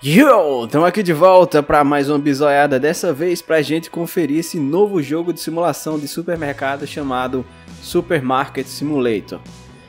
Yo, estamos aqui de volta para mais uma bizoiada, dessa vez para a gente conferir esse novo jogo de simulação de supermercado chamado Supermarket Simulator.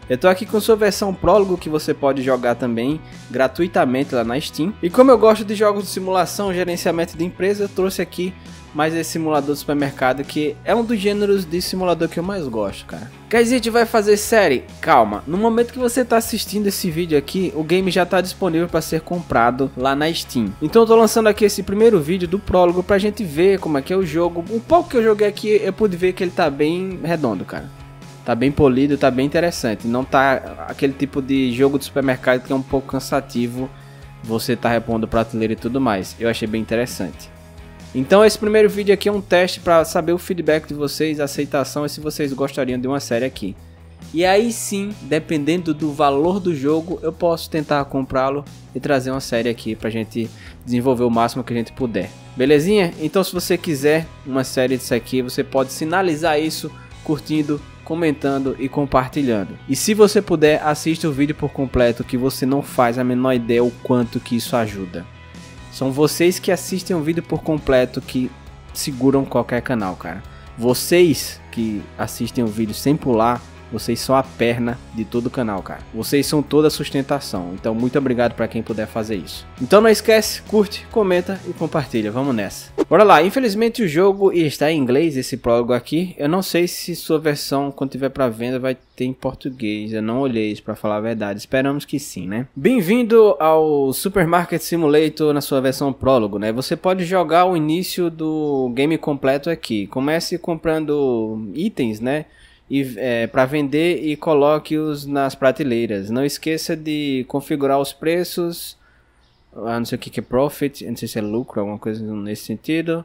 Eu estou aqui com sua versão prólogo que você pode jogar também gratuitamente lá na Steam. E como eu gosto de jogos de simulação, gerenciamento de empresa, eu trouxe aqui mas esse simulador de supermercado que é um dos gêneros de simulador que eu mais gosto, cara. gente vai fazer série? Calma, no momento que você está assistindo esse vídeo aqui, o game já está disponível para ser comprado lá na Steam. Então eu tô lançando aqui esse primeiro vídeo do prólogo para a gente ver como é que é o jogo. O pouco que eu joguei aqui, eu pude ver que ele tá bem redondo, cara. Tá bem polido, tá bem interessante. Não tá aquele tipo de jogo de supermercado que é um pouco cansativo. Você tá repondo prateleira e tudo mais. Eu achei bem interessante. Então esse primeiro vídeo aqui é um teste para saber o feedback de vocês, a aceitação e se vocês gostariam de uma série aqui. E aí sim, dependendo do valor do jogo, eu posso tentar comprá-lo e trazer uma série aqui pra gente desenvolver o máximo que a gente puder. Belezinha? Então se você quiser uma série disso aqui, você pode sinalizar isso curtindo, comentando e compartilhando. E se você puder, assista o vídeo por completo que você não faz a menor ideia o quanto que isso ajuda. São vocês que assistem o vídeo por completo que seguram qualquer canal, cara. Vocês que assistem o vídeo sem pular vocês são a perna de todo o canal, cara. Vocês são toda a sustentação. Então, muito obrigado para quem puder fazer isso. Então, não esquece, curte, comenta e compartilha. Vamos nessa. Bora lá. Infelizmente, o jogo está em inglês, esse prólogo aqui. Eu não sei se sua versão, quando tiver para venda, vai ter em português. Eu não olhei isso para falar a verdade. Esperamos que sim, né? Bem-vindo ao Supermarket Simulator na sua versão prólogo, né? Você pode jogar o início do game completo aqui. Comece comprando itens, né? e é, para vender e coloque-os nas prateleiras. Não esqueça de configurar os preços, não sei o que, que é profit, não sei se é lucro, alguma coisa nesse sentido,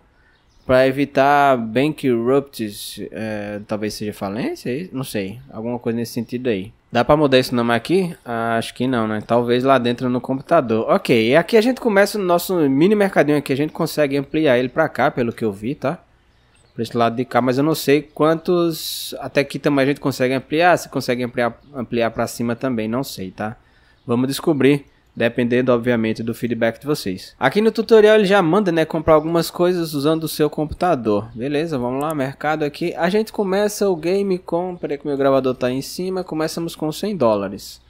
para evitar bankrupts, é, talvez seja falência, é não sei, alguma coisa nesse sentido aí. Dá para mudar esse nome aqui? Ah, acho que não, né? Talvez lá dentro no computador. Ok, e aqui a gente começa o nosso mini mercadinho aqui, a gente consegue ampliar ele para cá, pelo que eu vi, tá? para esse lado de cá, mas eu não sei quantos até que também a gente consegue ampliar, se consegue ampliar ampliar para cima também, não sei, tá? Vamos descobrir, dependendo obviamente do feedback de vocês. Aqui no tutorial ele já manda, né, comprar algumas coisas usando o seu computador. Beleza, vamos lá, mercado aqui. A gente começa o game com, peraí que meu gravador tá aí em cima, começamos com 100 dólares.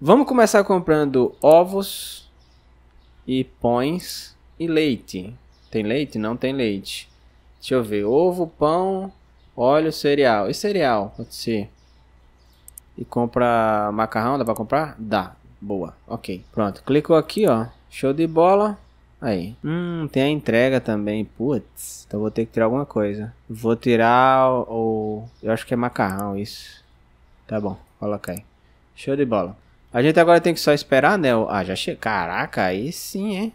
Vamos começar comprando ovos e pães e leite. Tem leite? Não tem leite. Deixa eu ver. Ovo, pão, óleo, cereal. E cereal? Pode ser. E compra macarrão, dá pra comprar? Dá. Boa. Ok. Pronto. Clicou aqui, ó. Show de bola. Aí. Hum, tem a entrega também. Putz. Então vou ter que tirar alguma coisa. Vou tirar o... Eu acho que é macarrão isso. Tá bom. Coloca aí. Show de bola. A gente agora tem que só esperar, né? Ah, já chega. Caraca, aí sim, hein?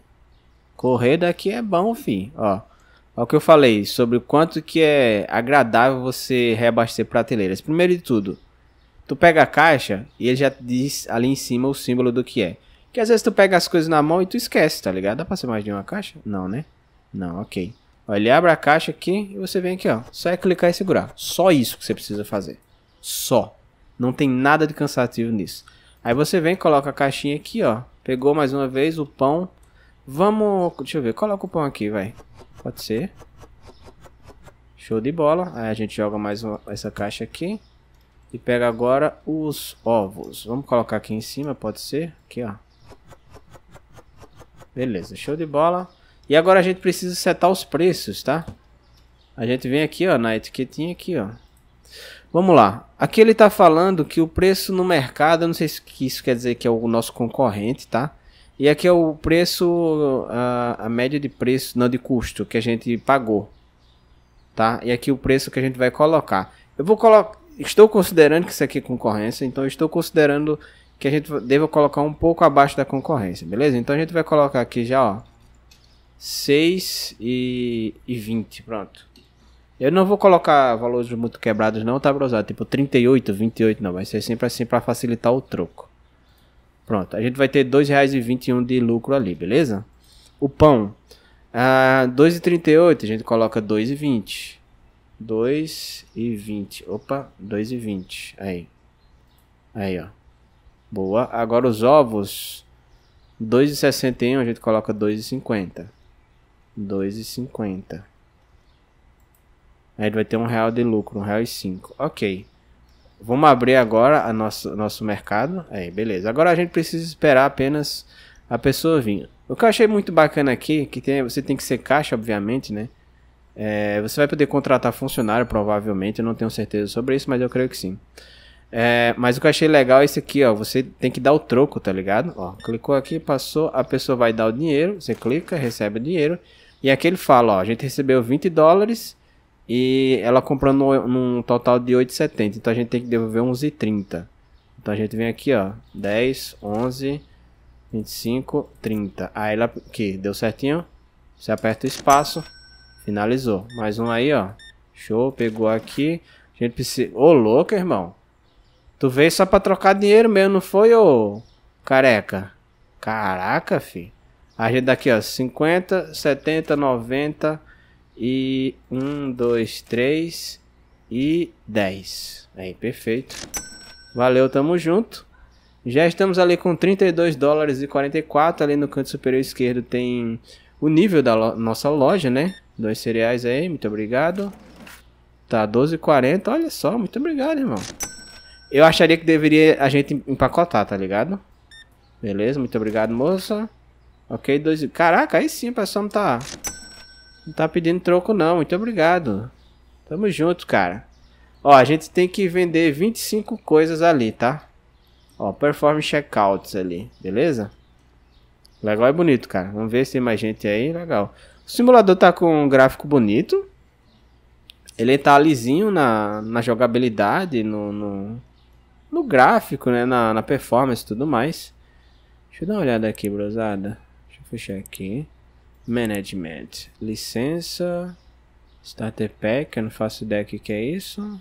Correr daqui é bom, fi. Ó. O que eu falei sobre o quanto que é agradável você reabastecer prateleiras. Primeiro de tudo, tu pega a caixa e ele já diz ali em cima o símbolo do que é. Que às vezes tu pega as coisas na mão e tu esquece, tá ligado? Dá pra ser mais de uma caixa? Não, né? Não, ok. Ó, ele abre a caixa aqui e você vem aqui, ó. Só é clicar e segurar. Só isso que você precisa fazer. Só. Não tem nada de cansativo nisso. Aí você vem, coloca a caixinha aqui, ó. Pegou mais uma vez o pão. Vamos, deixa eu ver, coloca o pão aqui, vai. Pode ser. Show de bola. Aí a gente joga mais uma, essa caixa aqui. E pega agora os ovos. Vamos colocar aqui em cima, pode ser? Aqui, ó. Beleza, show de bola. E agora a gente precisa setar os preços, tá? A gente vem aqui, ó, na etiquetinha aqui, ó. Vamos lá. Aqui ele tá falando que o preço no mercado, eu não sei se isso quer dizer que é o nosso concorrente, tá? E aqui é o preço, a, a média de preço, não de custo, que a gente pagou. Tá? E aqui o preço que a gente vai colocar. Eu vou colocar. Estou considerando que isso aqui é concorrência, então estou considerando que a gente deva colocar um pouco abaixo da concorrência, beleza? Então a gente vai colocar aqui já, ó. 6 e, e 20, pronto. Eu não vou colocar valores muito quebrados não, tá, brosado? Tipo 38, 28 não, vai ser sempre assim para facilitar o troco. Pronto, a gente vai ter R$ 2,21 de lucro ali, beleza? O pão, ah, 2,38, a gente coloca R$ 2,20. 2,20. Opa, R$ 2,20. Aí. Aí, ó. Boa. Agora os ovos, R$ 2,61, a gente coloca R$ 2,50. 2,50. Aí ele vai ter um real de lucro, um real e cinco. Ok. Vamos abrir agora o nosso, nosso mercado. Aí, beleza. Agora a gente precisa esperar apenas a pessoa vir. O que eu achei muito bacana aqui, que tem, você tem que ser caixa, obviamente, né? É, você vai poder contratar funcionário, provavelmente. Eu não tenho certeza sobre isso, mas eu creio que sim. É, mas o que eu achei legal é esse aqui, ó. Você tem que dar o troco, tá ligado? Ó, clicou aqui, passou, a pessoa vai dar o dinheiro. Você clica, recebe o dinheiro. E aqui ele fala, ó, a gente recebeu 20 dólares e ela comprou no, num total de 8,70. Então a gente tem que devolver 11,30. Então a gente vem aqui, ó. 10, 11, 25, 30. Aí ela aqui, deu certinho. Você aperta o espaço. Finalizou. Mais um aí, ó. Show, pegou aqui. A gente precisa... Ô, louco, irmão. Tu veio só pra trocar dinheiro mesmo, não foi, ô? Careca. Caraca, fi. A gente daqui, ó. 50, 70, 90... E um, dois, três e dez. Aí, perfeito. Valeu, tamo junto. Já estamos ali com 32 dólares e 44. Ali no canto superior esquerdo tem o nível da lo nossa loja, né? Dois cereais aí, muito obrigado. Tá, 12,40. Olha só, muito obrigado, irmão. Eu acharia que deveria a gente empacotar, tá ligado? Beleza, muito obrigado, moça. Ok, dois... Caraca, aí sim o pessoal não tá... Não tá pedindo troco, não. Muito obrigado. Tamo junto, cara. Ó, a gente tem que vender 25 coisas ali, tá? Ó, perform checkouts ali, beleza? Legal e é bonito, cara. Vamos ver se tem mais gente aí. Legal. O simulador tá com um gráfico bonito. Ele tá lisinho na, na jogabilidade, no, no, no gráfico, né? Na, na performance e tudo mais. Deixa eu dar uma olhada aqui, brosada. Deixa eu fechar aqui. Management. Licença. Starter Pack, eu não faço ideia o que é isso.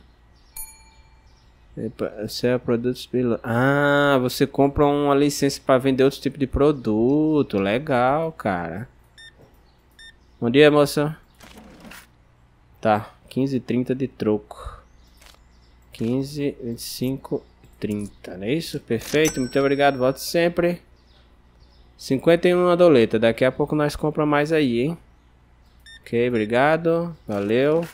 Você é produtos Ah, você compra uma licença para vender outro tipo de produto. Legal, cara. Bom dia, moça. Tá, 15 30 de troco. 15, 25, 30. Não é isso? Perfeito. Muito obrigado. volto sempre. 51 doleta. Daqui a pouco nós compramos mais aí, hein? Ok, obrigado. Valeu.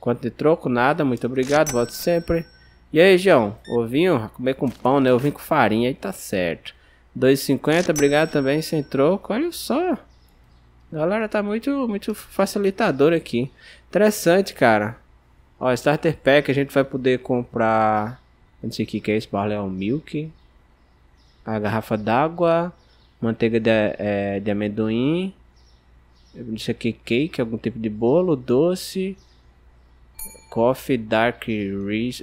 Quanto de troco? Nada. Muito obrigado. Volto sempre. E aí, João? Ovinho? Comer com pão, né? Ovinho com farinha. Aí tá certo. 2,50. Obrigado também. Sem troco. Olha só. galera tá muito, muito facilitador aqui. Interessante, cara. Ó, Starter Pack. A gente vai poder comprar... Não sei o que é isso. Barley Milk. A garrafa d'água manteiga de, é, de amendoim. Isso aqui cake, algum tipo de bolo, doce. Coffee Dark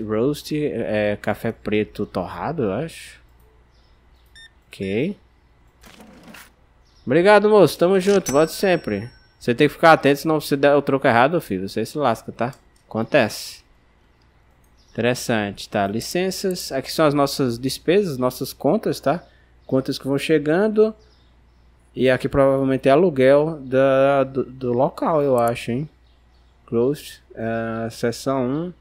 Roast, é, café preto torrado, eu acho. Ok. Obrigado, moço. Tamo junto. Volte sempre. Você tem que ficar atento, senão você der o troco errado, filho. Você se lasca, tá? Acontece. Interessante, tá? Licenças. Aqui são as nossas despesas, nossas contas, tá? Tá? contas que vão chegando. E aqui provavelmente é aluguel da, do, do local, eu acho, hein? Closed, uh, seção 1.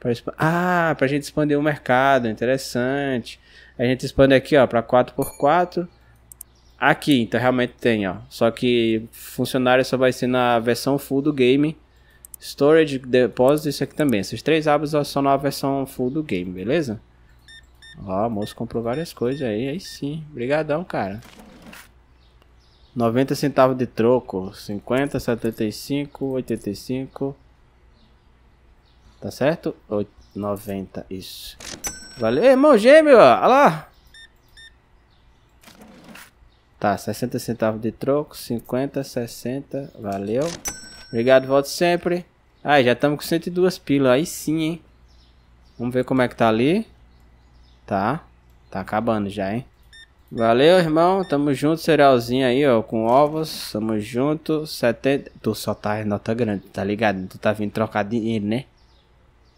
Pra ah, pra gente expandir o mercado, interessante. A gente expande aqui, ó, pra 4x4. Aqui, então realmente tem, ó. Só que funcionário só vai ser na versão full do game. Storage, depósito, isso aqui também. Esses três abas são na versão full do game, beleza? Ó, o moço comprou várias coisas aí, aí sim. Obrigadão, cara. 90 centavos de troco. 50, 75, 85. Tá certo? 90, isso. Valeu, irmão gêmeo, ó. Olha lá. Tá, 60 centavos de troco. 50, 60. Valeu. Obrigado, volto sempre. Aí, já estamos com 102 pila. Aí sim, hein. Vamos ver como é que tá ali tá? Tá acabando já, hein? Valeu, irmão. Tamo junto, cerealzinho aí, ó, com ovos. Tamo junto. 70. Tu só tá em nota grande, tá ligado? Tu tá vindo trocar dinheiro, né?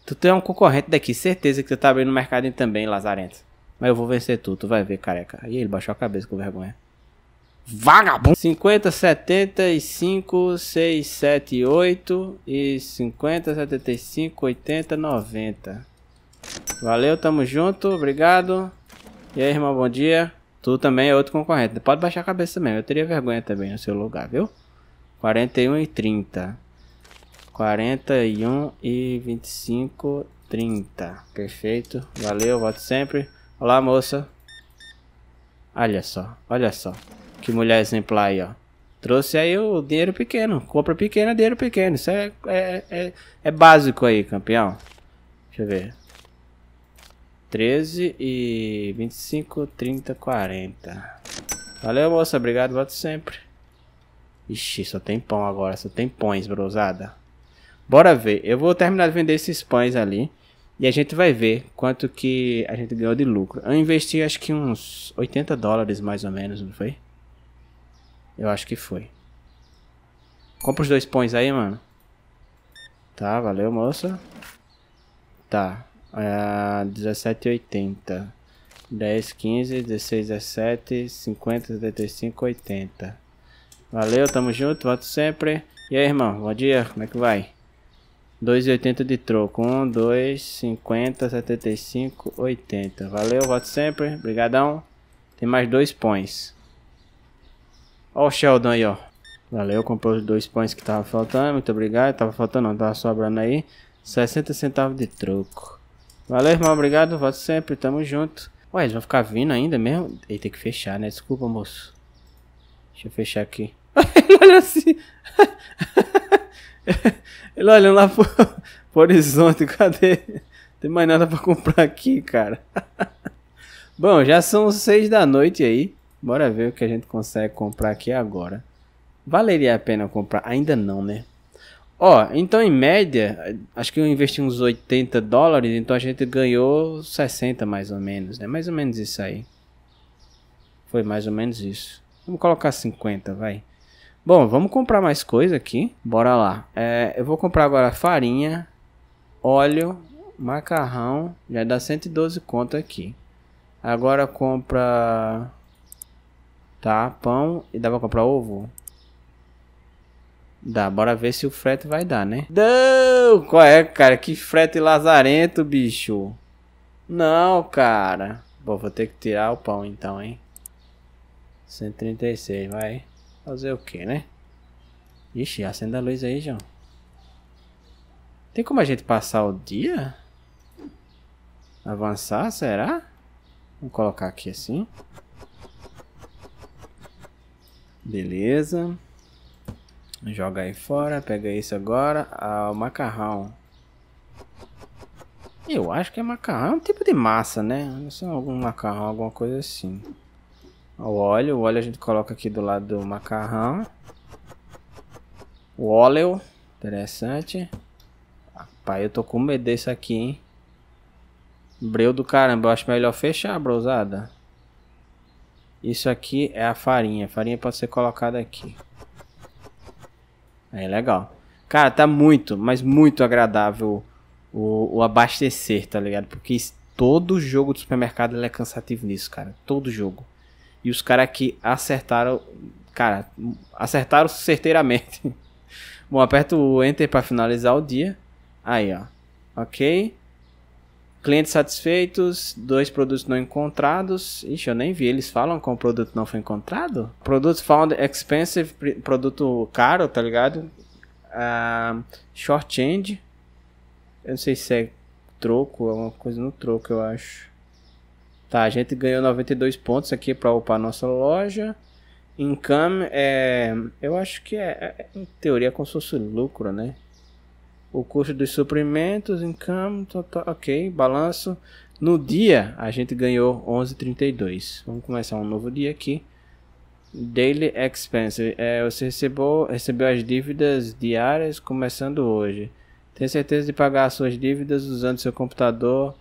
Tu tem um concorrente daqui, certeza que tu tá abrindo no mercadinho também, Lazarento. Mas eu vou vencer tu, tu vai ver, careca. Aí ele baixou a cabeça com vergonha. Vagabundo! 50, 75, 6, 7, 8 e 50, 75, 80, 90. Valeu, tamo junto, obrigado. E aí, irmão, bom dia. Tu também é outro concorrente. Pode baixar a cabeça mesmo. Eu teria vergonha também no seu lugar, viu? 41 e 30. 41 e 25, 30. Perfeito. Valeu, voto sempre. Olá, moça. Olha só, olha só. Que mulher exemplar aí, ó. Trouxe aí o dinheiro pequeno. Compra pequena, dinheiro pequeno. Isso é, é, é, é básico aí, campeão. Deixa eu ver. 13 e 25, 30, 40. Valeu, moça. Obrigado, voto sempre. Ixi, só tem pão agora. Só tem pães, brosada. Bora ver. Eu vou terminar de vender esses pães ali. E a gente vai ver quanto que a gente ganhou de lucro. Eu investi acho que uns 80 dólares mais ou menos, não foi? Eu acho que foi. Compra os dois pães aí, mano. Tá, valeu, moça. Tá. 17,80. 10, 15, 16, 17, 50, 75, 80. Valeu, tamo junto, voto sempre. E aí, irmão, bom dia, como é que vai? 2,80 de troco. 1, 2, 50, 75, 80. Valeu, voto sempre. Brigadão. Tem mais dois pões. Ó o Sheldon aí, ó. Valeu, comprou os dois pões que tava faltando. Muito obrigado. Tava faltando não, tava sobrando aí. 60 centavos de troco. Valeu, irmão. Obrigado. Voto sempre. Tamo junto. Ué, eles vão ficar vindo ainda mesmo? Ele tem que fechar, né? Desculpa, moço. Deixa eu fechar aqui. Ele olha assim. Ele olhando lá pro, pro horizonte. Cadê? tem mais nada pra comprar aqui, cara. Bom, já são seis da noite aí. Bora ver o que a gente consegue comprar aqui agora. Valeria a pena comprar? Ainda não, né? Ó, então em média, acho que eu investi uns 80 dólares, então a gente ganhou 60 mais ou menos, né? Mais ou menos isso aí. Foi mais ou menos isso. Vamos colocar 50, vai. Bom, vamos comprar mais coisa aqui. Bora lá. É, eu vou comprar agora farinha, óleo, macarrão. Já dá 112 conto aqui. Agora compra... Tá, pão. E dá pra comprar ovo? Dá, bora ver se o frete vai dar, né? Não! Qual é, cara? Que frete lazarento, bicho! Não, cara. Bom, vou ter que tirar o pão então, hein? 136, vai. Fazer o que, né? Ixi, acenda a luz aí, João. Tem como a gente passar o dia? Avançar, será? Vamos colocar aqui assim. Beleza. Joga aí fora, pega isso agora. Ah, o macarrão. Eu acho que é macarrão, é um tipo de massa, né? Não sei, algum macarrão, alguma coisa assim. O óleo, o óleo a gente coloca aqui do lado do macarrão. O óleo, interessante. Rapaz, eu tô com medo desse aqui, hein? Breu do caramba, eu acho melhor fechar, brousada. Isso aqui é a farinha. A farinha pode ser colocada aqui. É legal. Cara, tá muito, mas muito agradável o, o abastecer, tá ligado? Porque todo jogo do supermercado é cansativo nisso, cara. Todo jogo. E os caras que acertaram, cara, acertaram certeiramente. Bom, aperto o Enter para finalizar o dia. Aí, ó. Ok. Clientes satisfeitos, dois produtos não encontrados. Ixi, eu nem vi. Eles falam que o produto não foi encontrado? produtos found expensive, produto caro, tá ligado? Uh, short end. Eu não sei se é troco, alguma é coisa no troco, eu acho. Tá, a gente ganhou 92 pontos aqui para upar nossa loja. Income é. Eu acho que é, é em teoria, é como se fosse lucro, né? o custo dos suprimentos, income, total, tá, tá, ok, balanço. No dia a gente ganhou 11,32. Vamos começar um novo dia aqui. Daily expense É, você recebeu, recebeu as dívidas diárias começando hoje. tem certeza de pagar suas dívidas usando seu computador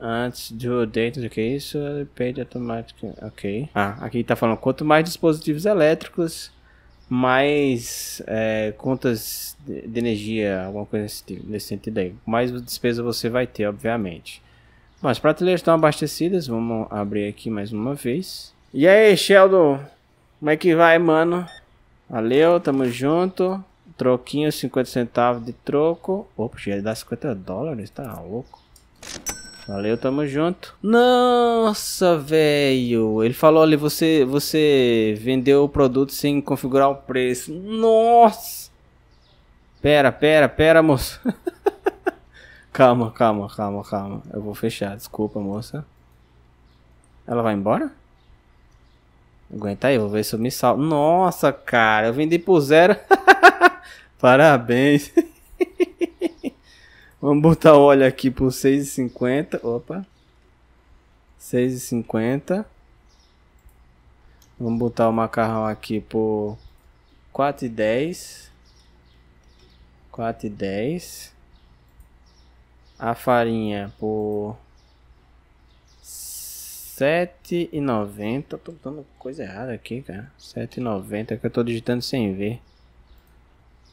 antes do dentro do que é isso? Paid automatic. Ok. Ah, aqui está falando quanto mais dispositivos elétricos mais é, contas de energia, alguma coisa nesse, sentido aí. Mais despesa você vai ter, obviamente. Bom, as prateleiras estão abastecidas, vamos abrir aqui mais uma vez. E aí, Sheldon, como é que vai, mano? Valeu, tamo junto. Troquinho, 50 centavos de troco. Opa, já dá 50 dólares, tá louco. Valeu, tamo junto. Nossa, velho. Ele falou ali, você, você vendeu o produto sem configurar o preço. Nossa. Pera, pera, pera, moço. calma, calma, calma, calma. Eu vou fechar, desculpa, moça. Ela vai embora? Aguenta aí, vou ver se eu me salvo. Nossa, cara, eu vendi por zero. Parabéns. Vamos botar o óleo aqui por 6,50. Opa. 6,50. Vamos botar o macarrão aqui por 4,10. 4,10. A farinha por 7,90. Tô botando coisa errada aqui, cara. 7,90 que eu tô digitando sem ver.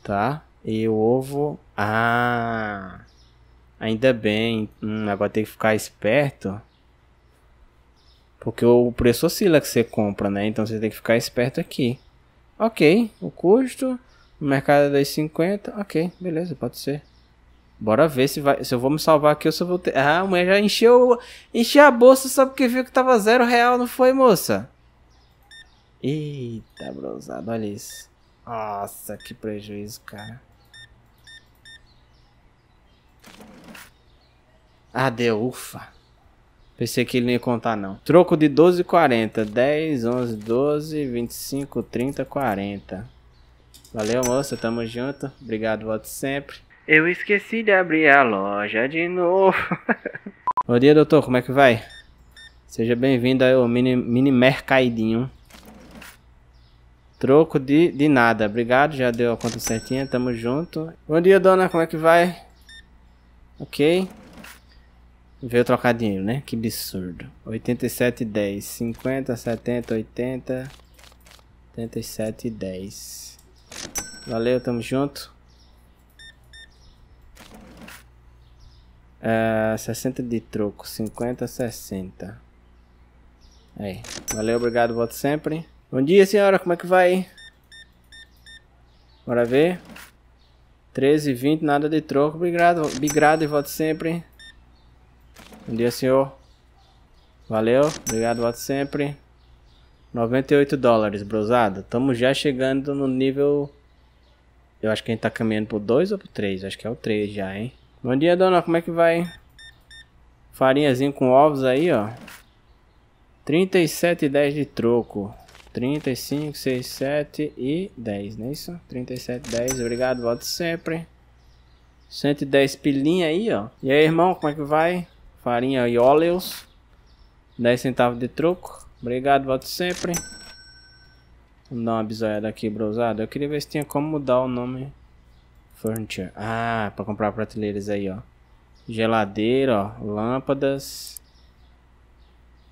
Tá? E o ovo. Ah! Ainda bem. Hum, agora tem que ficar esperto. Porque o preço oscila que você compra, né? Então você tem que ficar esperto aqui. Ok, o custo. O mercado é 2,50. Ok, beleza, pode ser. Bora ver se, vai, se eu vou me salvar aqui ou se eu vou ter. Ah, amanhã já encheu. Encheu a bolsa só porque viu que tava zero real, não foi, moça? Eita, brosado, olha isso. Nossa, que prejuízo, cara. Ah, deu, ufa. Pensei que ele não ia contar, não. Troco de 12, 40. 10, 11, 12, 25, 30, 40. Valeu, moça. Tamo junto. Obrigado, voto sempre. Eu esqueci de abrir a loja de novo. Bom dia, doutor. Como é que vai? Seja bem-vindo ao mini, mini mercadinho. Troco de, de nada. Obrigado, já deu a conta certinha. Tamo junto. Bom dia, dona. Como é que vai? Ok. Veio trocar dinheiro, né? Que absurdo. 87, 10. 50, 70, 80. 87, 10. Valeu, tamo junto. Uh, é, 60 de troco. 50, 60. Aí. Valeu, obrigado, voto sempre. Bom dia, senhora. Como é que vai? Bora ver. 13, 20, nada de troco. Obrigado, obrigado e voto sempre. Bom dia, senhor. Valeu, obrigado, voto sempre. 98 dólares, brosada. Estamos já chegando no nível. Eu acho que a gente está caminhando pro 2 ou pro 3? Acho que é o 3 já, hein? Bom dia, dona. Como é que vai? Farinhazinho com ovos aí, ó. 37,10 de troco. 35, 6, 7 e 10, não é isso? 37, 10. Obrigado, voto sempre. 110 pilinha aí, ó. E aí, irmão, como é que vai? farinha e óleos. 10 centavos de troco. Obrigado, voto sempre. Vamos dar uma bizoiada aqui, brosado. Eu queria ver se tinha como mudar o nome. Furniture. Ah, pra comprar prateleiras aí, ó. Geladeira, ó. Lâmpadas.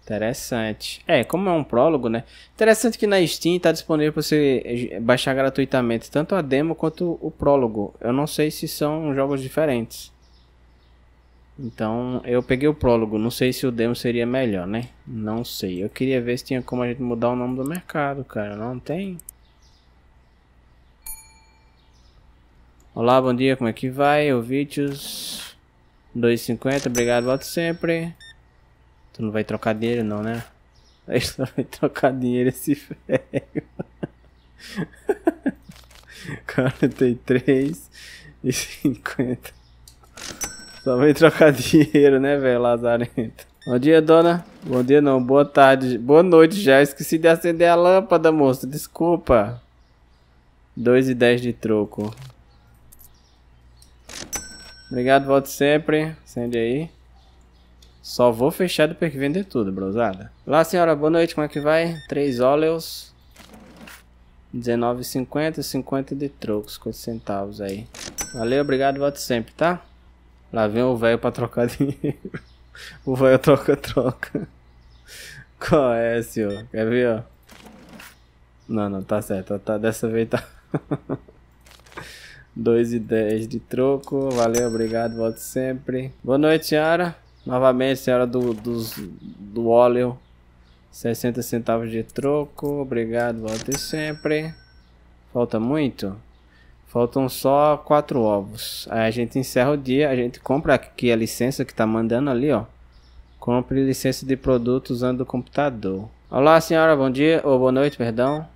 Interessante. É, como é um prólogo, né? Interessante que na Steam tá disponível para você baixar gratuitamente tanto a demo quanto o prólogo. Eu não sei se são jogos diferentes. Então eu peguei o prólogo, não sei se o demo seria melhor, né? Não sei. Eu queria ver se tinha como a gente mudar o nome do mercado, cara. Não tem? Olá, bom dia, como é que vai? O Vídeos 2,50, obrigado, volto sempre. Tu não vai trocar dinheiro não, né? Aí só vai trocar dinheiro esse velho. Quarenta e três e cinquenta. Só vem trocar dinheiro, né, velho, lazarento. Bom dia, dona. Bom dia, não. Boa tarde. Boa noite já. Esqueci de acender a lâmpada, moço. Desculpa. 2 e 10 de troco. Obrigado, volto sempre. Acende aí. Só vou fechar depois que vender tudo, brosada. Lá, senhora. Boa noite. Como é que vai? 3 óleos. 19,50. 50 de trocos. 50 centavos aí. Valeu, obrigado, volto sempre, tá? Lá vem o velho pra trocar dinheiro. o velho troca-troca. Qual é, senhor? Quer ver, ó? Não, não, tá certo. Tá, dessa vez tá. 2 e 10 de troco. Valeu, obrigado, volto sempre. Boa noite, senhora. Novamente, senhora do, dos, do óleo. 60 centavos de troco. Obrigado, volto sempre. Falta muito? Faltam só quatro ovos. Aí a gente encerra o dia, a gente compra aqui a licença que tá mandando ali, ó. Compre licença de produto usando o computador. Olá, senhora, bom dia, ou boa noite, perdão.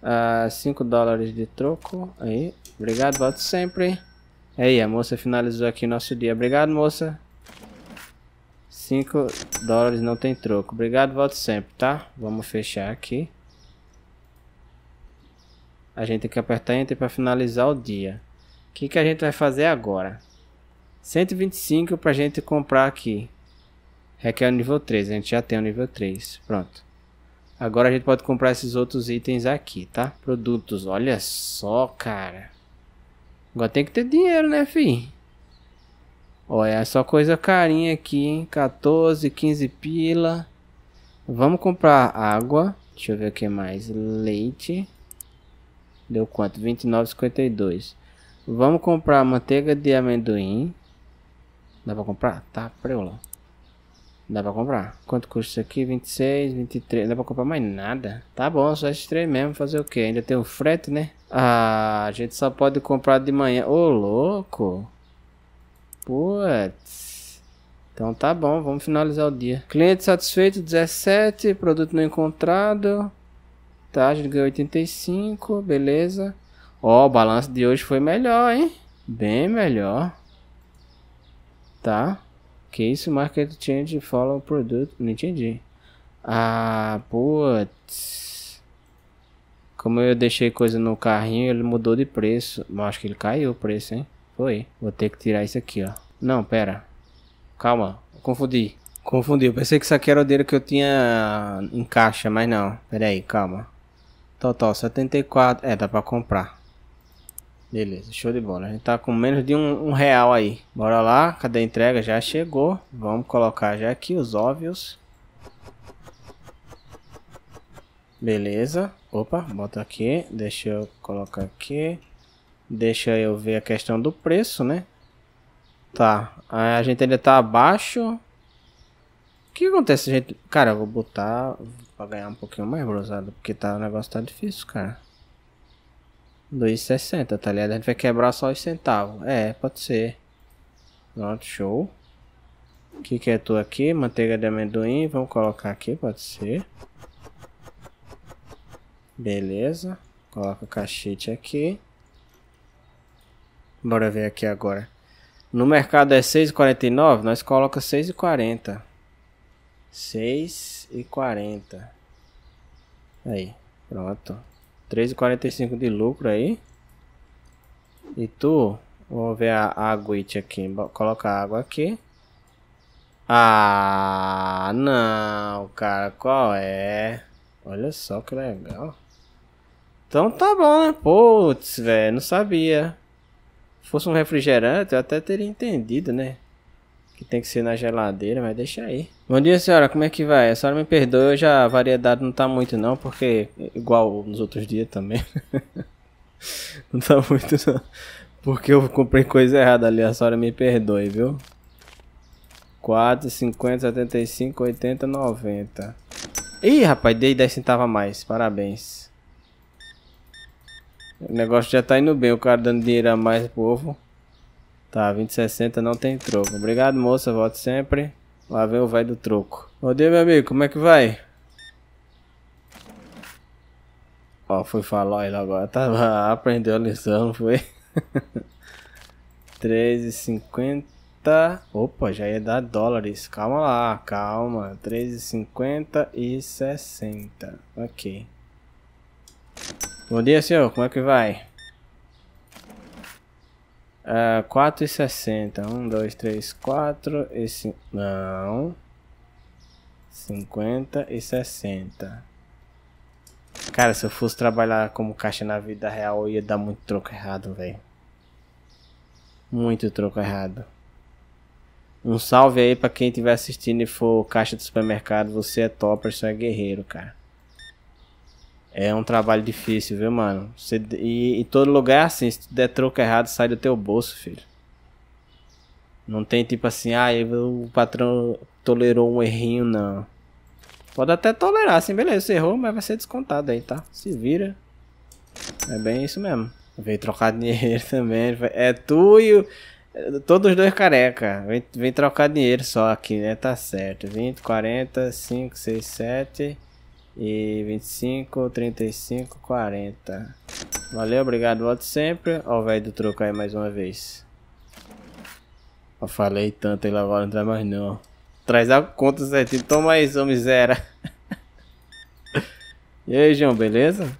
Ah, dólares de troco. Aí, obrigado, voto sempre. Aí, a moça finalizou aqui nosso dia. Obrigado, moça. 5 dólares não tem troco. Obrigado, voto sempre, tá? Vamos fechar aqui. A gente tem que apertar Enter para finalizar o dia. O que, que a gente vai fazer agora? 125 para a gente comprar aqui. Requer o nível 3, a gente já tem o nível 3. Pronto. Agora a gente pode comprar esses outros itens aqui, tá? Produtos, olha só, cara. Agora tem que ter dinheiro, né, fi? Olha, é só coisa carinha aqui, hein? 14, 15 pila. Vamos comprar água. Deixa eu ver o que mais. Leite. Deu quanto? 29,52. Vamos comprar manteiga de amendoim. Dá pra comprar? Tá, preula. Dá pra comprar. Quanto custa isso aqui? 26, 23. Não dá pra comprar mais nada. Tá bom, só esses três mesmo. Fazer o quê Ainda tem o frete, né? Ah, a gente só pode comprar de manhã. Ô, louco. Putz. Então tá bom, vamos finalizar o dia. Cliente satisfeito, 17. Produto não encontrado. Tá, a gente ganhou 85, beleza. Ó, oh, o balanço de hoje foi melhor, hein? Bem melhor. Tá? Que isso, market change, follow produto. Não entendi. Ah, putz. Como eu deixei coisa no carrinho, ele mudou de preço. Mas acho que ele caiu o preço, hein? Foi. Vou ter que tirar isso aqui, ó. Não, pera. Calma. Confundi. Confundi. Eu pensei que isso aqui era o dele que eu tinha em caixa, mas não. Pera aí, calma. Total 74. É, dá pra comprar. Beleza, show de bola. A gente tá com menos de um, um, real aí. Bora lá, cadê a entrega? Já chegou. Vamos colocar já aqui os óbvios. Beleza. Opa, bota aqui. Deixa eu colocar aqui. Deixa eu ver a questão do preço, né? Tá, a gente ainda tá abaixo o que acontece, gente? Cara, eu vou botar pra ganhar um pouquinho mais, brusado, Porque tá, o negócio tá difícil, cara. 2,60, tá ligado? A gente vai quebrar só os centavos. É, pode ser. Pronto, show. O que que é tu aqui? Manteiga de amendoim. Vamos colocar aqui, pode ser. Beleza. Coloca o cachete aqui. Bora ver aqui agora. No mercado é 6,49, nós coloca 6,40. 6 e 40. Aí, pronto. 3,45 de lucro aí. E tu, vamos ver a, aguete aqui. Coloca a água aqui. Ah, não, cara, qual é? Olha só que legal. Então tá bom, né? Putz, velho, não sabia. Se fosse um refrigerante, eu até teria entendido, né? Que tem que ser na geladeira, mas deixa aí. Bom dia, senhora. Como é que vai? A senhora me perdoa, já a variedade não tá muito não, porque igual nos outros dias também. não tá muito não. Porque eu comprei coisa errada ali, a senhora me perdoe, viu? 4, 50, 75, 80, 90. Ih, rapaz, dei 10 centavos a mais. Parabéns. O negócio já tá indo bem, o cara dando dinheiro a mais pro povo. Tá, 20, 60, não tem troco. Obrigado, moça. Voto sempre. Lá vem o velho do troco. Bom dia, meu amigo. Como é que vai? Ó, foi falar ele agora. Tá, aprendeu a lição, foi? 13,50. Opa, já ia dar dólares. Calma lá, calma. 13,50 e 60. Ok. Bom dia, senhor. Como é que vai? Uh, 4,60. 1, 2, 3, 4 e 5. Não. 50 e 60. Cara, se eu fosse trabalhar como caixa na vida real, ia dar muito troco errado, velho. Muito troco errado. Um salve aí pra quem estiver assistindo e for caixa do supermercado. Você é topper, você é guerreiro, cara. É um trabalho difícil, viu, mano? Você, e em todo lugar é assim, se tu der troco errado, sai do teu bolso, filho. Não tem tipo assim, ah, o patrão tolerou um errinho, não. Pode até tolerar, assim, beleza, você errou, mas vai ser descontado aí, tá? Se vira. É bem isso mesmo. Vem trocar dinheiro também. É tu e o... Todos os dois careca. Vem, vem trocar dinheiro só aqui, né? Tá certo. 20, 40, 5, 6, 7... E 25, 35, 40. Valeu, obrigado, voto sempre. Ó o velho do troco aí mais uma vez. Eu falei tanto, ele agora não traz mais não. Traz a conta certinho. Toma aí, seu miséria. e aí, João, beleza?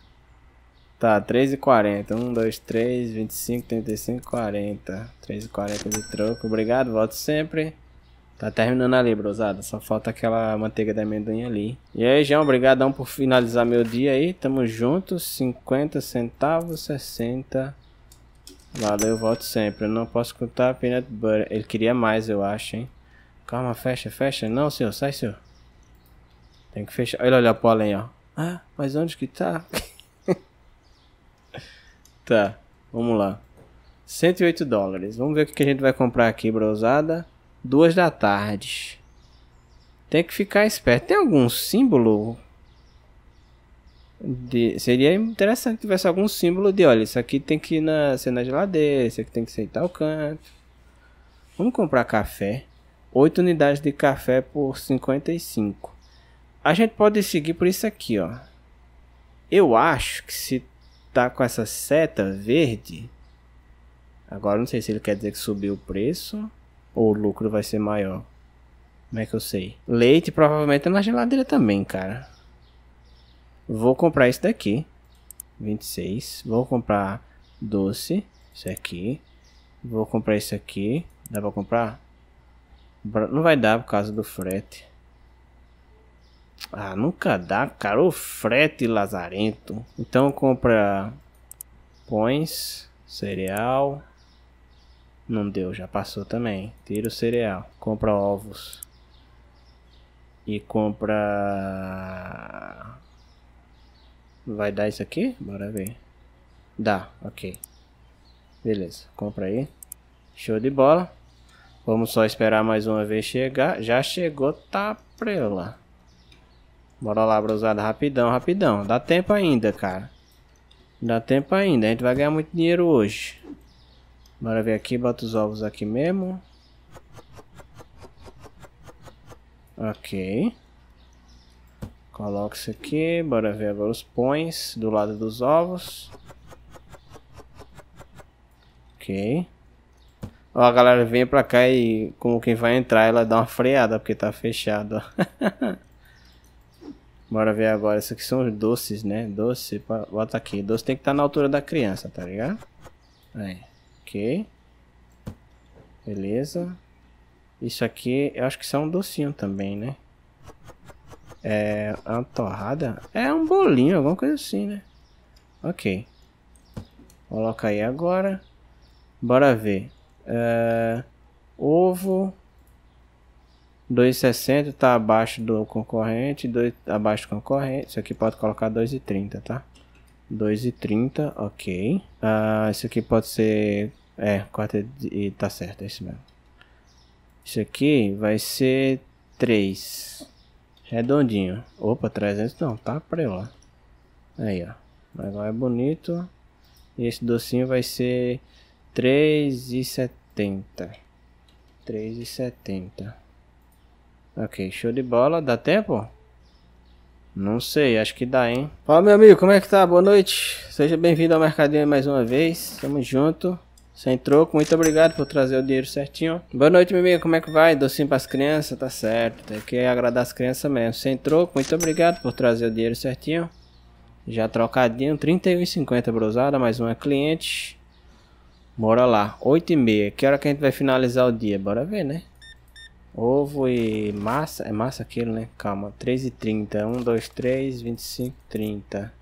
Tá, 3 e 40. 1, 2, 3, 25, 35, 40. 3 e 40 de troco. Obrigado, voto sempre. Tá terminando ali, brosada. Só falta aquela manteiga de amendoim ali. E aí, João, obrigadão por finalizar meu dia aí. Tamo junto. 50 centavos, 60. Valeu, volto sempre. Eu não posso contar peanut butter. Ele queria mais, eu acho, hein. Calma, fecha, fecha. Não, senhor, sai, senhor. Tem que fechar. Olha, olha pro além, ó. Ah, mas onde que tá? tá, vamos lá. 108 dólares. Vamos ver o que a gente vai comprar aqui, brosada duas da tarde. Tem que ficar esperto. Tem algum símbolo? De... Seria interessante que tivesse algum símbolo de, olha, isso aqui tem que ir na, ser na geladeira, isso aqui tem que ser em tal canto. Vamos comprar café. 8 unidades de café por 55. A gente pode seguir por isso aqui, ó. Eu acho que se tá com essa seta verde... Agora não sei se ele quer dizer que subiu o preço ou o lucro vai ser maior? Como é que eu sei? Leite provavelmente é na geladeira também, cara. Vou comprar esse daqui. 26. Vou comprar doce. Isso aqui. Vou comprar isso aqui. Dá pra comprar? Não vai dar por causa do frete. Ah, nunca dá, cara. O frete lazarento. Então compra pães, cereal, não deu, já passou também. Tira o cereal. Compra ovos. E compra. Vai dar isso aqui? Bora ver. Dá, ok. Beleza, compra aí. Show de bola. Vamos só esperar mais uma vez chegar. Já chegou, tá prela. Bora lá, brusada. rapidão, rapidão. Dá tempo ainda, cara. Dá tempo ainda, a gente vai ganhar muito dinheiro hoje. Bora ver aqui, bota os ovos aqui mesmo. Ok. Coloca isso aqui, bora ver agora os pões do lado dos ovos. Ok. Ó, a galera vem pra cá e como quem vai entrar, ela dá uma freada porque tá fechado, Bora ver agora, isso aqui são os doces, né? Doce, bota aqui. Doce tem que estar tá na altura da criança, tá ligado? Aí. Ok. Beleza. Isso aqui, eu acho que isso é um docinho também, né? É uma torrada? É um bolinho, alguma coisa assim, né? Ok. Coloca aí agora. Bora ver. É... Ovo. 2,60 tá abaixo do concorrente. 2... Abaixo do concorrente. Isso aqui pode colocar 2,30, tá? 2,30, ok. Ah, isso aqui pode ser... É, quarta e tá certo, é isso mesmo. Isso aqui vai ser 3. Redondinho. Opa, 300 não, tá pra lá. Aí, ó. Agora é bonito. E esse docinho vai ser 3,70. 3,70. Ok, show de bola. Dá tempo? Não sei, acho que dá, hein? Fala, meu amigo, como é que tá? Boa noite. Seja bem-vindo ao Mercadinho mais uma vez. Tamo junto. Sem troco, muito obrigado por trazer o dinheiro certinho. Boa noite, meu amigo, como é que vai? Docinho pras crianças? Tá certo, tem que agradar as crianças mesmo. Sem troco, muito obrigado por trazer o dinheiro certinho. Já trocadinho, 31,50 brosada, mais uma cliente. Bora lá, 8h30. Que hora que a gente vai finalizar o dia? Bora ver, né? Ovo e massa, é massa aquilo, né? Calma, 3,30. 1, 2, 3, 25, 30.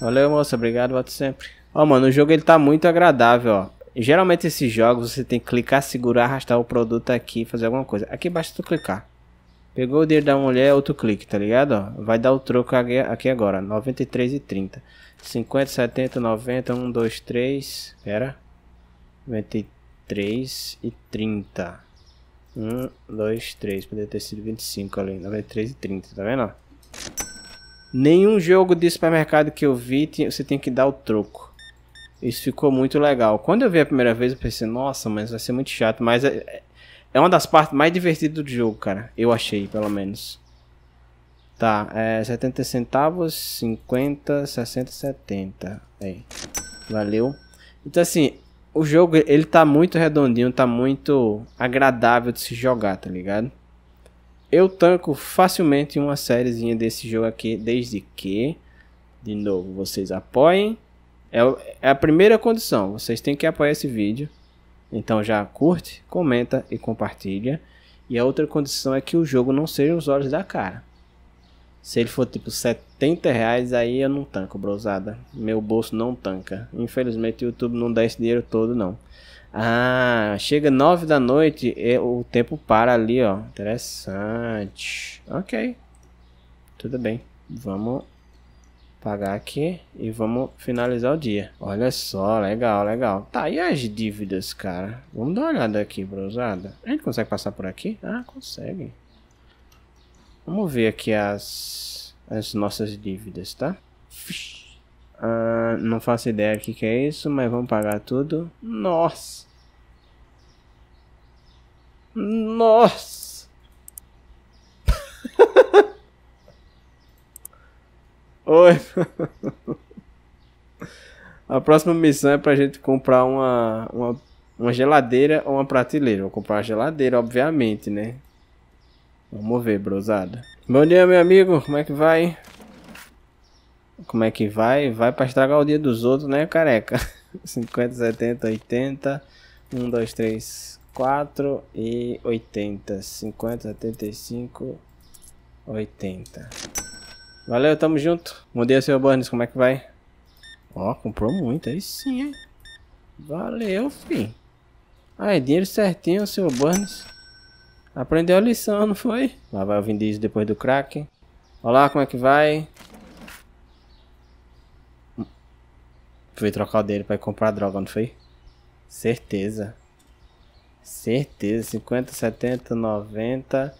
Valeu, moça, obrigado, volto sempre. Ó, mano, o jogo ele tá muito agradável, ó. Geralmente esses jogos você tem que clicar, segurar, arrastar o produto aqui, fazer alguma coisa. Aqui basta tu clicar. Pegou o dedo da mulher, outro clique, tá ligado? Ó, vai dar o troco aqui agora, 93 e 30. 50, 70, 90, 1, 2, 3, pera. 93 e 30. 1, 2, 3. Poderia ter sido 25 ali. 93 e 30, tá vendo? Nenhum jogo de supermercado que eu vi, você tem que dar o troco. Isso ficou muito legal. Quando eu vi a primeira vez, eu pensei, nossa, mas vai ser muito chato. Mas é, é, é uma das partes mais divertidas do jogo, cara. Eu achei, pelo menos. Tá, é 70 centavos, 50, 60, 70. Aí. Valeu. Então, assim, o jogo ele tá muito redondinho, tá muito agradável de se jogar, tá ligado? Eu tanco facilmente uma sériezinha desse jogo aqui, desde que, de novo, vocês apoiem. É, é a primeira condição, vocês têm que apoiar esse vídeo. Então já curte, comenta e compartilha. E a outra condição é que o jogo não seja os olhos da cara. Se ele for tipo 70 80 reais aí eu não tanco, brosada. Meu bolso não tanca. Infelizmente o YouTube não dá esse dinheiro todo, não. Ah, chega 9 da noite e o tempo para ali, ó. Interessante. Ok. Tudo bem. Vamos pagar aqui e vamos finalizar o dia. Olha só, legal, legal. Tá, e as dívidas, cara? Vamos dar uma olhada aqui, brosada. A gente consegue passar por aqui? Ah, consegue. Vamos ver aqui as as nossas dívidas, tá? Ah, não faço ideia o que, que é isso, mas vamos pagar tudo. Nossa! Nossa! Oi! A próxima missão é pra gente comprar uma, uma, uma geladeira ou uma prateleira. Vou comprar uma geladeira, obviamente, né? Vamos ver, brosada. Bom dia, meu amigo. Como é que vai? Como é que vai? Vai pra estragar o dia dos outros, né, careca? 50, 70, 80. 1, 2, 3, 4 e 80. 50, 75, 80. Valeu, tamo junto. Bom dia, seu Burns, como é que vai? Ó, comprou muito, aí sim, hein? Valeu, fim. Aí, dinheiro certinho, seu Burns. Aprendeu a lição, não foi? Lá vai o Vin Diesel depois do crack. Olá, como é que vai? Foi trocar o dele pra ir comprar droga, não foi? Certeza. Certeza. 50, 70, 90.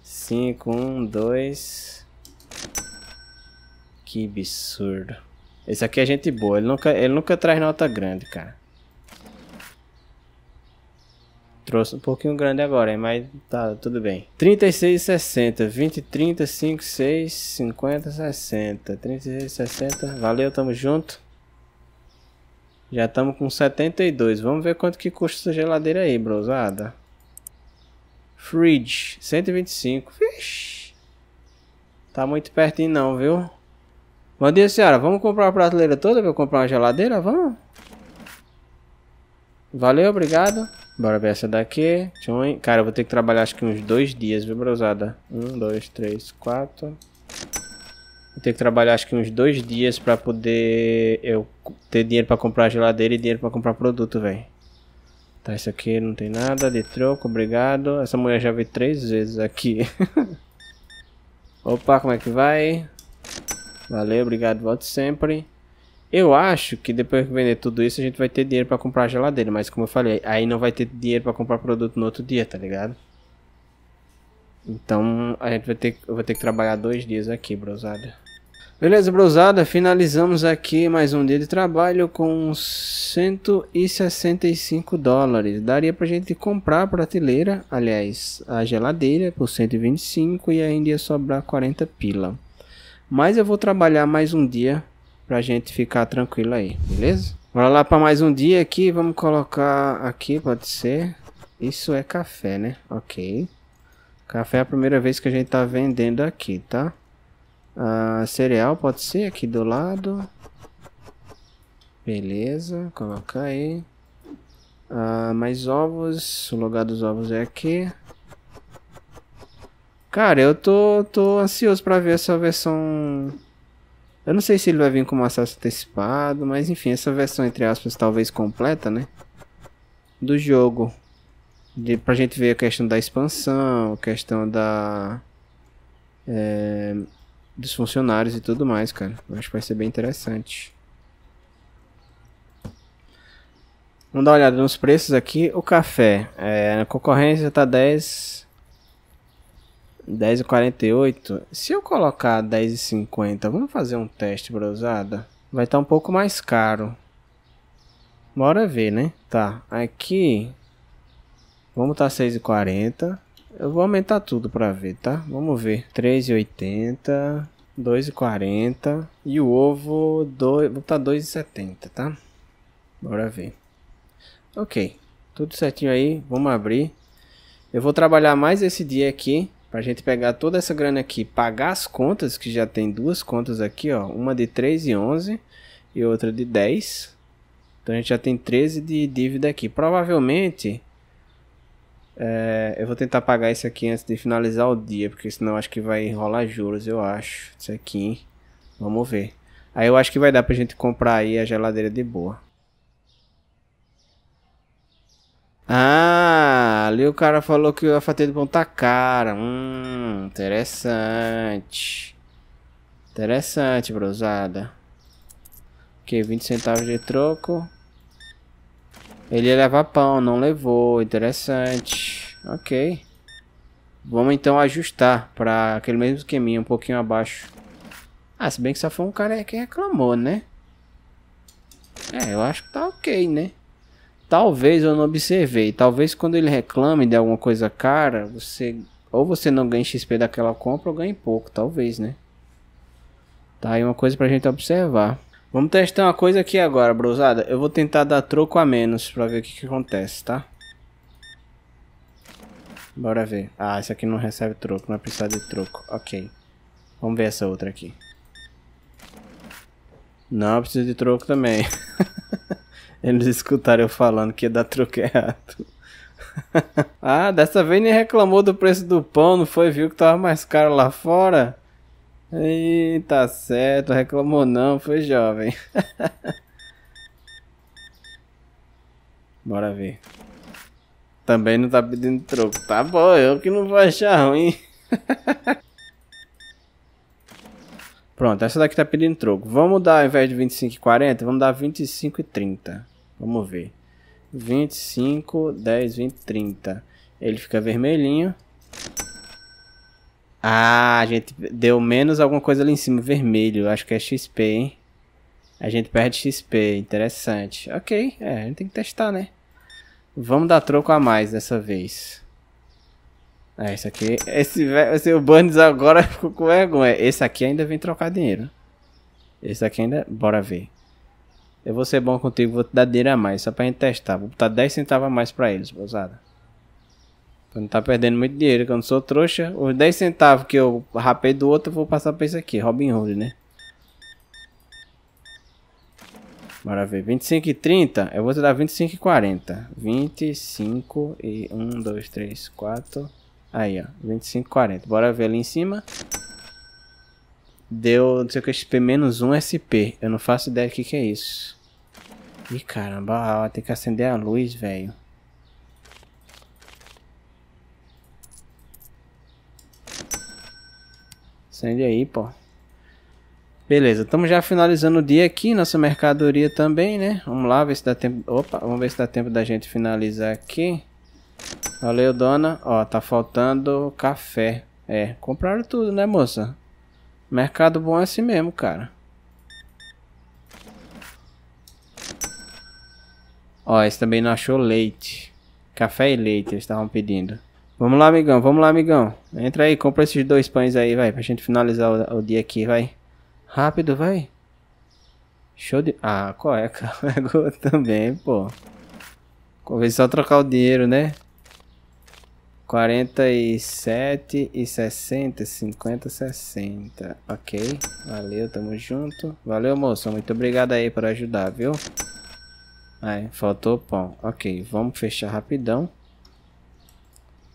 5, 1, 2. Que absurdo. Esse aqui é gente boa. Ele nunca, ele nunca traz nota grande, cara. trouxe um pouquinho grande agora, hein? mas tá tudo bem. 36, 60, 20, 30, 5, 6, 50, 60. 36, 60, valeu, tamo junto. Já estamos com 72. Vamos ver quanto que custa essa geladeira aí, brosada. Fridge, 125. Vixe. Tá muito pertinho não, viu? Bom dia, senhora. Vamos comprar a prateleira toda pra eu comprar uma geladeira? Vamos? Valeu, obrigado. Bora ver essa daqui. Cara, eu vou ter que trabalhar acho que uns dois dias, viu, brosada? Um, dois, três, quatro. Vou ter que trabalhar acho que uns dois dias pra poder eu ter dinheiro pra comprar geladeira e dinheiro pra comprar produto, velho. Tá, isso aqui não tem nada de troco, obrigado. Essa mulher já veio três vezes aqui. Opa, como é que vai? Valeu, obrigado, volte sempre. Eu acho que depois que vender tudo isso, a gente vai ter dinheiro para comprar geladeira. Mas como eu falei, aí não vai ter dinheiro para comprar produto no outro dia, tá ligado? Então a gente vai ter, eu vou ter que trabalhar dois dias aqui, brosada. Beleza, brosada, finalizamos aqui mais um dia de trabalho com 165 dólares. Daria pra gente comprar a prateleira, aliás, a geladeira por 125 e ainda ia sobrar 40 pila. Mas eu vou trabalhar mais um dia pra gente ficar tranquilo aí, beleza? Bora lá para mais um dia aqui, vamos colocar aqui, pode ser. Isso é café, né? Ok. Café é a primeira vez que a gente tá vendendo aqui, tá? Ah, cereal pode ser aqui do lado. Beleza, colocar aí. Ah, mais ovos, o lugar dos ovos é aqui. Cara, eu tô, tô ansioso pra ver essa versão eu não sei se ele vai vir como acesso antecipado, mas enfim, essa versão, entre aspas, talvez completa, né? Do jogo. De, pra gente ver a questão da expansão, a questão da... É, dos funcionários e tudo mais, cara. Eu acho que vai ser bem interessante. Vamos dar uma olhada nos preços aqui. O café, é, a concorrência tá 10 10,48. Se eu colocar 10,50, vamos fazer um teste, brosada? Vai estar tá um pouco mais caro. Bora ver, né? Tá, aqui... Vamos estar tá 6,40. Eu vou aumentar tudo para ver, tá? Vamos ver. 3,80... 2,40 e o ovo 2, vou botar 2,70, tá? Bora ver. Ok, tudo certinho aí, vamos abrir. Eu vou trabalhar mais esse dia aqui Pra gente pegar toda essa grana aqui, pagar as contas, que já tem duas contas aqui, ó. Uma de 3 e 11 e outra de 10. Então a gente já tem 13 de dívida aqui. Provavelmente é, eu vou tentar pagar isso aqui antes de finalizar o dia, porque senão acho que vai rolar juros, eu acho. Isso aqui, hein? vamos ver. Aí eu acho que vai dar pra gente comprar aí a geladeira de boa. Ah, ali o cara falou que a fatia do pão tá cara. Hum, interessante. Interessante, brosada. Ok, 20 centavos de troco. Ele ia levar pão, não levou. Interessante. Ok. Vamos então ajustar para aquele mesmo esqueminha, um pouquinho abaixo. Ah, se bem que só foi um cara que reclamou, né? É, eu acho que tá ok, né? Talvez eu não observei. Talvez quando ele reclame de alguma coisa cara, você ou você não ganha XP daquela compra ou ganha pouco, talvez, né? Tá aí uma coisa pra gente observar. Vamos testar uma coisa aqui agora, brosada. Eu vou tentar dar troco a menos pra ver o que, que acontece, tá? Bora ver. Ah, esse aqui não recebe troco, não vai é precisar de troco. Ok. Vamos ver essa outra aqui. Não, precisa de troco também. Eles escutaram eu falando que ia dar troco errado. ah, dessa vez nem reclamou do preço do pão, não foi? Viu que tava mais caro lá fora? Ih, tá certo, reclamou não, foi jovem. Bora ver. Também não tá pedindo troco. Tá bom, eu que não vou achar ruim. Pronto, essa daqui tá pedindo troco. Vamos dar, ao invés de 25,40, e vamos dar 25,30. e Vamos ver. 25, 10, 20, 30. Ele fica vermelhinho. Ah, a gente deu menos alguma coisa ali em cima, vermelho. Acho que é XP, hein? A gente perde XP, interessante. Ok, é, a gente tem que testar, né? Vamos dar troco a mais dessa vez. É, isso aqui... Esse, esse o Burns agora ficou com vergonha. Esse aqui ainda vem trocar dinheiro. Esse aqui ainda... Bora ver. Eu vou ser bom contigo, vou te dar dinheiro a mais, só pra gente testar. Vou botar 10 centavos a mais pra eles, pousada. Pra não tá perdendo muito dinheiro, que eu não sou trouxa. Os 10 centavos que eu rapei do outro, eu vou passar pra esse aqui, Robin Hood, né? Bora ver, 25 e 30, eu vou te dar 25 e 40. 25 e 1, 2, 3, 4... Aí, ó, 25 e 40. Bora ver ali em cima. Deu, não sei o que, XP menos 1 SP. Eu não faço ideia do que, que é isso. Ih, caramba, ó, tem que acender a luz, velho. Acende aí, pô. Beleza, estamos já finalizando o dia aqui, nossa mercadoria também, né? Vamos lá, ver se dá tempo... Opa, vamos ver se dá tempo da gente finalizar aqui. Valeu, dona. Ó, tá faltando café. É, compraram tudo, né, moça? Mercado bom é assim mesmo, cara. Ó, esse também não achou leite. Café e leite eles estavam pedindo. Vamos lá, amigão. Vamos lá, amigão. Entra aí, compra esses dois pães aí, vai. Pra gente finalizar o, o dia aqui, vai. Rápido, vai. Show de... Ah, qual é? Carregou também, pô. Convém só trocar o dinheiro, né? 47 e 60, 50, 60. Ok, valeu, tamo junto. Valeu, moço, muito obrigado aí por ajudar, viu? Aí, faltou pão. Ok, vamos fechar rapidão.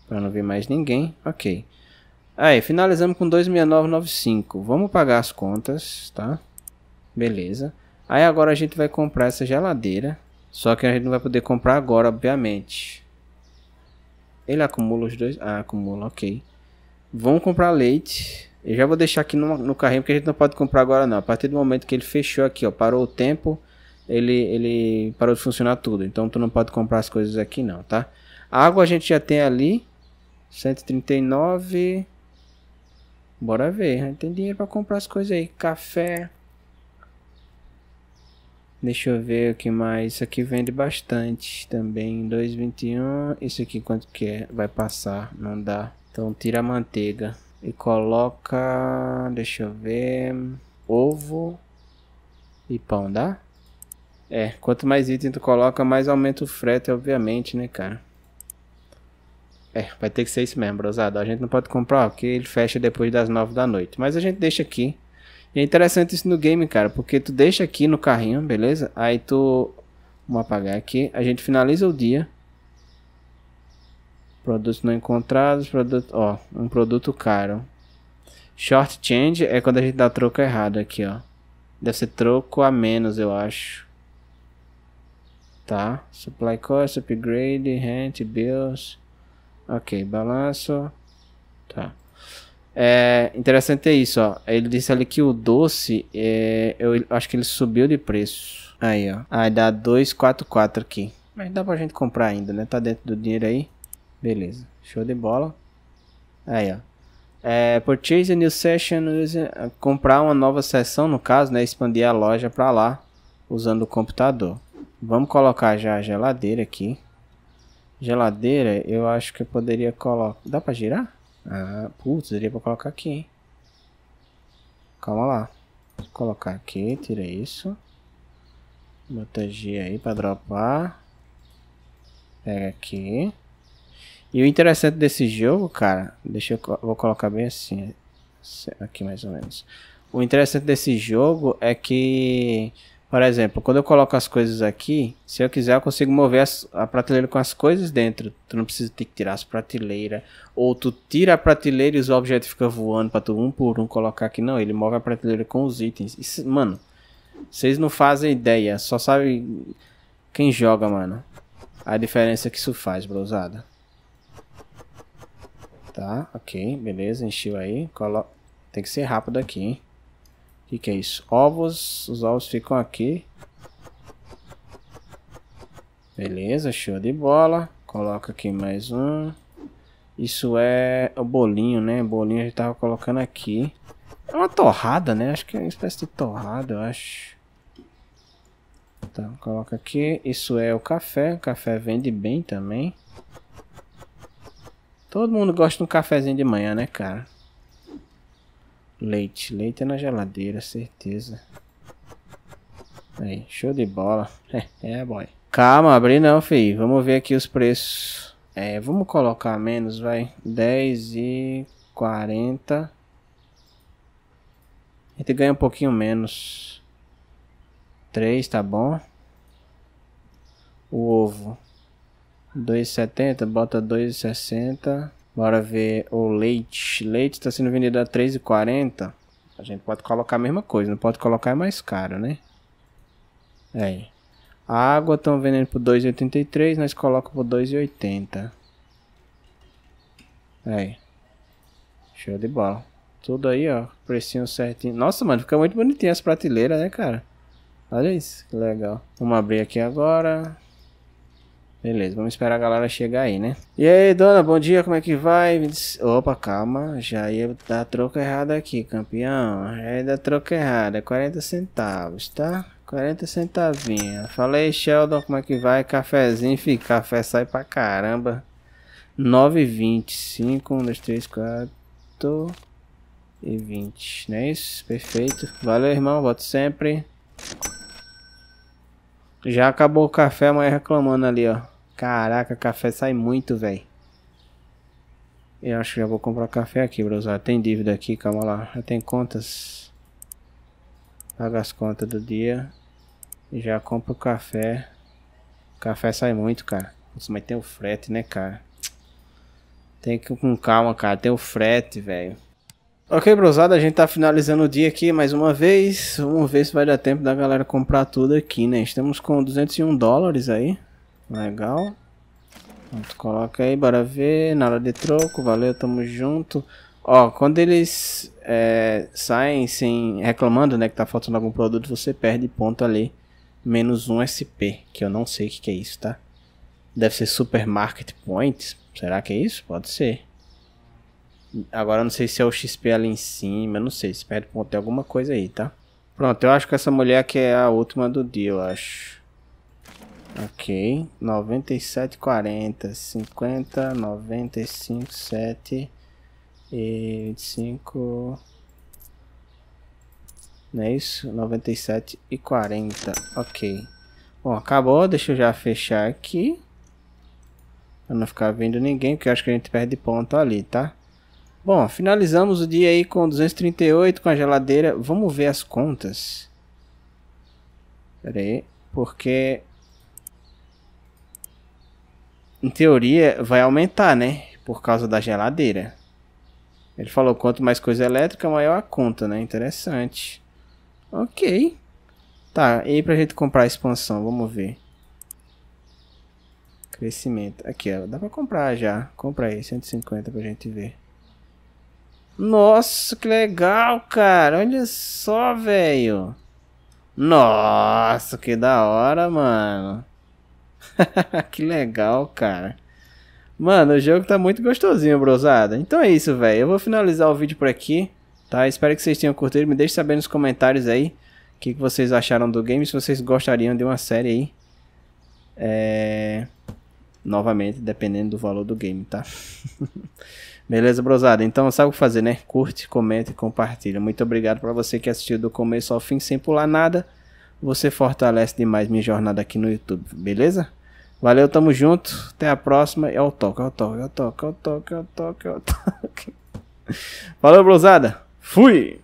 Pra não vir mais ninguém. Ok. Aí, finalizamos com 26995. Vamos pagar as contas, tá? Beleza. Aí agora a gente vai comprar essa geladeira. Só que a gente não vai poder comprar agora, obviamente. Ele acumula os dois? Ah, acumula, ok. Vão comprar leite. Eu já vou deixar aqui no, no carrinho, porque a gente não pode comprar agora não. A partir do momento que ele fechou aqui, ó, parou o tempo, ele, ele parou de funcionar tudo. Então tu não pode comprar as coisas aqui não, tá? A água a gente já tem ali. 139. Bora ver, tem dinheiro para comprar as coisas aí. Café. Deixa eu ver o que mais. Isso aqui vende bastante também. 2,21. Isso aqui quanto que é? Vai passar, não dá. Então tira a manteiga e coloca, deixa eu ver, ovo e pão, dá? É, quanto mais item tu coloca, mais aumenta o frete, obviamente, né, cara? É, vai ter que ser isso mesmo, brosado. A gente não pode comprar, porque ele fecha depois das nove da noite. Mas a gente deixa aqui e é interessante isso no game, cara, porque tu deixa aqui no carrinho, beleza? Aí tu... Vamos apagar aqui. A gente finaliza o dia. Produtos não encontrados, produto... Ó, um produto caro. Short change é quando a gente dá troco errado aqui, ó. Deve ser troco a menos, eu acho. Tá. Supply cost, upgrade, rent, bills. Ok, balanço. Tá. É interessante isso, ó. Ele disse ali que o doce, é, eu acho que ele subiu de preço. Aí, ó. Aí dá 244 aqui. Mas dá pra gente comprar ainda, né? Tá dentro do dinheiro aí. Beleza. Show de bola. Aí, ó. É, purchase a new session. Comprar uma nova sessão, no caso, né? Expandir a loja pra lá usando o computador. Vamos colocar já a geladeira aqui. Geladeira, eu acho que eu poderia colocar. Dá pra girar? Ah, putz, daria pra colocar aqui, hein? Calma lá. Vou colocar aqui, tira isso. Bota G aí pra dropar. Pega aqui. E o interessante desse jogo, cara, deixa eu vou colocar bem assim, aqui mais ou menos. O interessante desse jogo é que por exemplo, quando eu coloco as coisas aqui, se eu quiser eu consigo mover as, a prateleira com as coisas dentro. Tu não precisa ter que tirar as prateleiras. Ou tu tira a prateleira e os objetos ficam voando pra tu um por um colocar aqui. Não, ele move a prateleira com os itens. Isso, mano, vocês não fazem ideia. Só sabe quem joga, mano. A diferença que isso faz, brosada. Tá, ok, beleza, encheu aí. Colo... Tem que ser rápido aqui, hein. O que, que é isso? Ovos. Os ovos ficam aqui. Beleza, show de bola. Coloca aqui mais um. Isso é o bolinho, né? Bolinho a gente tava colocando aqui. É uma torrada, né? Acho que é uma espécie de torrada, eu acho. então coloca aqui. Isso é o café. O café vende bem também. Todo mundo gosta de um cafezinho de manhã, né, cara? Leite. Leite é na geladeira, certeza. Aí, show de bola. é, boy. Calma, abri não, filho. Vamos ver aqui os preços. É, vamos colocar menos, vai. 10 e 40. A gente ganha um pouquinho menos. 3, tá bom. O ovo. 2,70, bota 2,60. Bora ver o leite. Leite está sendo vendido a R$3,40. A gente pode colocar a mesma coisa, não pode colocar é mais caro, né? É. A água estão vendendo por 2,83, nós colocamos por 2,80. Aí. É. Show de bola. Tudo aí, ó. Precinho certinho. Nossa, mano, fica muito bonitinho as prateleiras, né, cara? Olha isso, que legal. Vamos abrir aqui agora. Beleza, vamos esperar a galera chegar aí, né? E aí, dona, bom dia, como é que vai? Opa, calma, já ia dar troca errada aqui, campeão. Já ia dar troca errada, é 40 centavos, tá? 40 centavinha. aí, Sheldon, como é que vai? Cafézinho, fica, café sai pra caramba. 9,20, 5, 1, 2, 3, 4 e 20, não é isso? Perfeito. Valeu, irmão, voto sempre. Já acabou o café, mas reclamando ali, ó. Caraca, café sai muito, velho. Eu acho que já vou comprar café aqui, Brosado. Tem dívida aqui, calma lá. Já tem contas. Paga as contas do dia. Já compro café. Café sai muito, cara. Putz, mas tem o frete, né, cara? Tem que ir com calma, cara. Tem o frete, velho. Ok, brosada, a gente tá finalizando o dia aqui mais uma vez. Vamos ver se vai dar tempo da galera comprar tudo aqui, né? Estamos com 201 dólares aí. Legal. Pronto, coloca aí, bora ver. Nada de troco, valeu, tamo junto. Ó, quando eles é, saem sem reclamando, né, que tá faltando algum produto, você perde ponto ali. Menos um SP, que eu não sei o que, que é isso, tá? Deve ser Supermarket Points. Será que é isso? Pode ser. Agora eu não sei se é o XP ali em cima, eu não sei. Se perde ponto, tem alguma coisa aí, tá? Pronto, eu acho que essa mulher aqui é a última do dia, eu acho. Ok. 97, 40, 50, 95, 7 e 25. Não é isso? 97 e 40. Ok. Bom, acabou. Deixa eu já fechar aqui. Pra não ficar vendo ninguém, porque eu acho que a gente perde ponto ali, tá? Bom, finalizamos o dia aí com 238 com a geladeira. Vamos ver as contas. Pera aí. Porque em teoria, vai aumentar, né? Por causa da geladeira. Ele falou: quanto mais coisa elétrica, maior a conta, né? Interessante. Ok. Tá, e pra gente comprar a expansão, vamos ver. Crescimento. Aqui, ó, dá pra comprar já. Compra aí, 150 pra gente ver. Nossa, que legal, cara. Olha só, velho. Nossa, que da hora, mano. que legal, cara. Mano, o jogo tá muito gostosinho, brosada. Então é isso, velho. Eu vou finalizar o vídeo por aqui, tá? Espero que vocês tenham curtido. Me deixe saber nos comentários aí o que, que vocês acharam do game. Se vocês gostariam de uma série aí. É... Novamente, dependendo do valor do game, tá? Beleza, brosada? Então sabe o que fazer, né? Curte, comenta e compartilha. Muito obrigado para você que assistiu do começo ao fim sem pular nada. Você fortalece demais minha jornada aqui no YouTube, beleza? Valeu, tamo junto. Até a próxima. É o toque, é o toque, é o toque, é o toque, é o toque, é o toque. Valeu, brosada. Fui!